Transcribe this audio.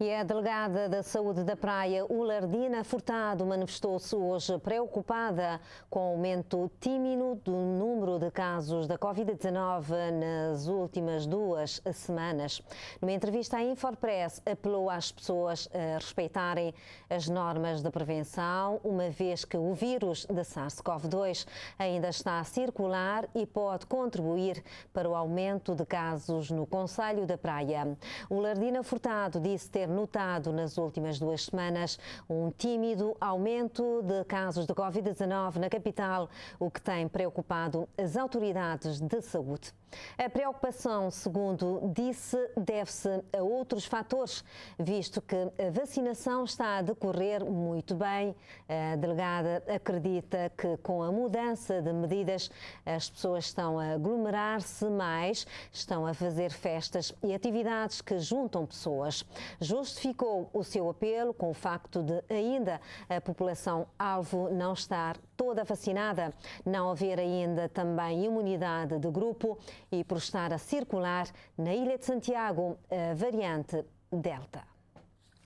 E a delegada da Saúde da Praia, Ulardina Furtado, manifestou-se hoje preocupada com o aumento tímido do número de casos da Covid-19 nas últimas duas semanas. Numa entrevista à Infopress, apelou às pessoas a respeitarem as normas de prevenção, uma vez que o vírus da SARS-CoV-2 ainda está a circular e pode contribuir para o aumento de casos no Conselho da Praia. Ulardina Furtado disse ter notado nas últimas duas semanas um tímido aumento de casos de Covid-19 na capital, o que tem preocupado as autoridades de saúde. A preocupação, segundo disse, deve-se a outros fatores, visto que a vacinação está a decorrer muito bem. A delegada acredita que, com a mudança de medidas, as pessoas estão a aglomerar-se mais, estão a fazer festas e atividades que juntam pessoas justificou o seu apelo com o facto de ainda a população alvo não estar toda vacinada, não haver ainda também imunidade de grupo e por estar a circular na Ilha de Santiago a variante Delta.